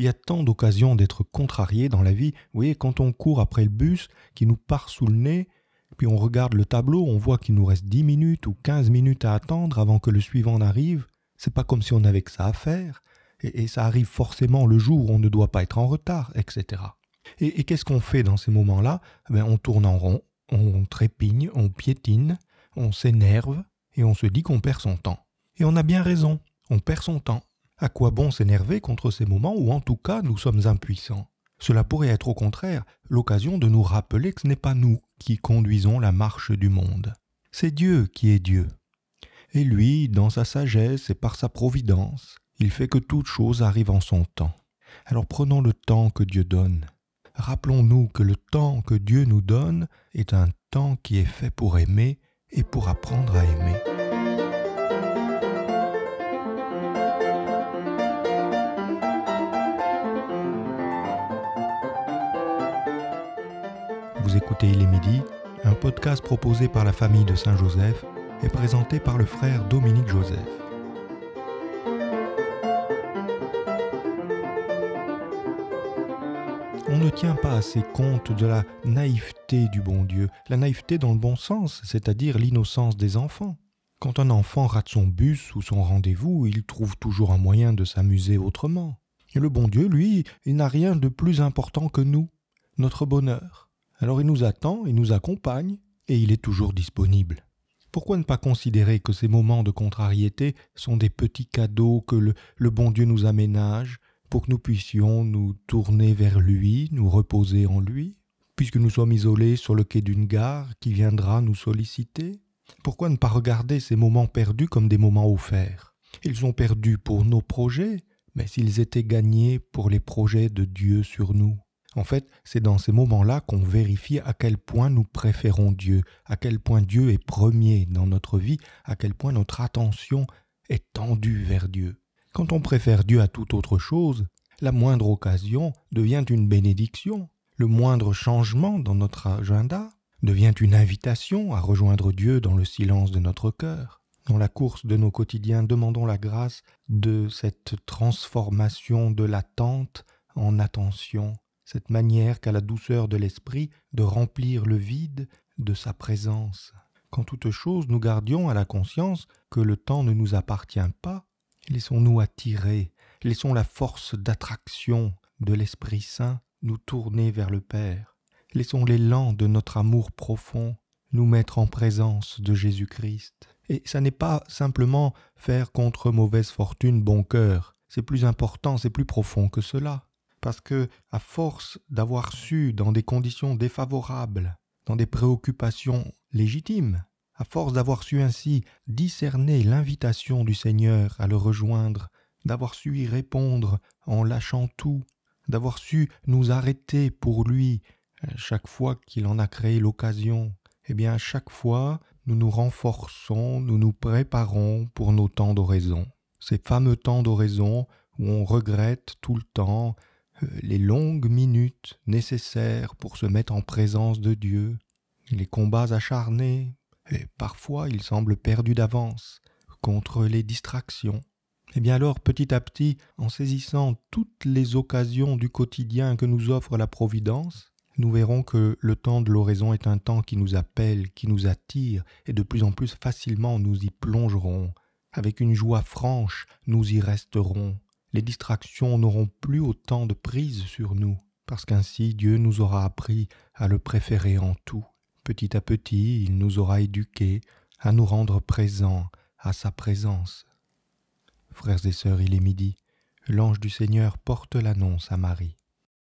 Il y a tant d'occasions d'être contrarié dans la vie. Vous voyez, quand on court après le bus qui nous part sous le nez, puis on regarde le tableau, on voit qu'il nous reste 10 minutes ou 15 minutes à attendre avant que le suivant n'arrive. C'est pas comme si on avait que ça à faire. Et, ça arrive forcément le jour où on ne doit pas être en retard, etc. Et, qu'est-ce qu'on fait dans ces moments-là ben, On tourne en rond, on trépigne, on piétine, on s'énerve et on se dit qu'on perd son temps. Et on a bien raison, on perd son temps. À quoi bon s'énerver contre ces moments où en tout cas nous sommes impuissants Cela pourrait être au contraire l'occasion de nous rappeler que ce n'est pas nous qui conduisons la marche du monde. C'est Dieu qui est Dieu. Et lui, dans sa sagesse et par sa providence, il fait que toute chose arrive en son temps. Alors prenons le temps que Dieu donne. Rappelons-nous que le temps que Dieu nous donne est un temps qui est fait pour aimer et pour apprendre à aimer. Vous écoutez Il est midi, un podcast proposé par la famille de Saint-Joseph et présenté par le frère Dominique Joseph. On ne tient pas assez compte de la naïveté du bon Dieu, la naïveté dans le bon sens, c'est-à-dire l'innocence des enfants. Quand un enfant rate son bus ou son rendez-vous, il trouve toujours un moyen de s'amuser autrement. Et le bon Dieu, lui, il n'a rien de plus important que nous, notre bonheur. Alors il nous attend, il nous accompagne, et il est toujours disponible. Pourquoi ne pas considérer que ces moments de contrariété sont des petits cadeaux que le, bon Dieu nous aménage pour que nous puissions nous tourner vers lui, nous reposer en lui, puisque nous sommes isolés sur le quai d'une gare qui viendra nous solliciter Pourquoi ne pas regarder ces moments perdus comme des moments offerts Ils sont perdus pour nos projets, mais s'ils étaient gagnés pour les projets de Dieu sur nous. En fait, c'est dans ces moments-là qu'on vérifie à quel point nous préférons Dieu, à quel point Dieu est premier dans notre vie, à quel point notre attention est tendue vers Dieu. Quand on préfère Dieu à toute autre chose, la moindre occasion devient une bénédiction, le moindre changement dans notre agenda devient une invitation à rejoindre Dieu dans le silence de notre cœur. Dans la course de nos quotidiens, demandons la grâce de cette transformation de l'attente en attention cette manière qu'a la douceur de l'esprit de remplir le vide de sa présence. Quand toute chose nous gardions à la conscience que le temps ne nous appartient pas, laissons-nous attirer, laissons la force d'attraction de l'Esprit Saint nous tourner vers le Père, laissons l'élan de notre amour profond nous mettre en présence de Jésus-Christ. Et ça n'est pas simplement faire contre mauvaise fortune bon cœur, c'est plus important, c'est plus profond que cela parce que, à force d'avoir su, dans des conditions défavorables, dans des préoccupations légitimes, à force d'avoir su ainsi discerner l'invitation du Seigneur à le rejoindre, d'avoir su y répondre en lâchant tout, d'avoir su nous arrêter pour lui euh, chaque fois qu'il en a créé l'occasion, eh bien à chaque fois nous nous renforçons, nous nous préparons pour nos temps d'oraison. Ces fameux temps d'oraison où on regrette tout le temps les longues minutes nécessaires pour se mettre en présence de Dieu, les combats acharnés, et parfois ils semblent perdus d'avance, contre les distractions. Eh bien alors, petit à petit, en saisissant toutes les occasions du quotidien que nous offre la Providence, nous verrons que le temps de l'oraison est un temps qui nous appelle, qui nous attire, et de plus en plus facilement nous y plongerons. Avec une joie franche, nous y resterons les distractions n'auront plus autant de prise sur nous, parce qu'ainsi Dieu nous aura appris à le préférer en tout. Petit à petit, il nous aura éduqués à nous rendre présents à sa présence. Frères et sœurs, il est midi. L'ange du Seigneur porte l'annonce à Marie.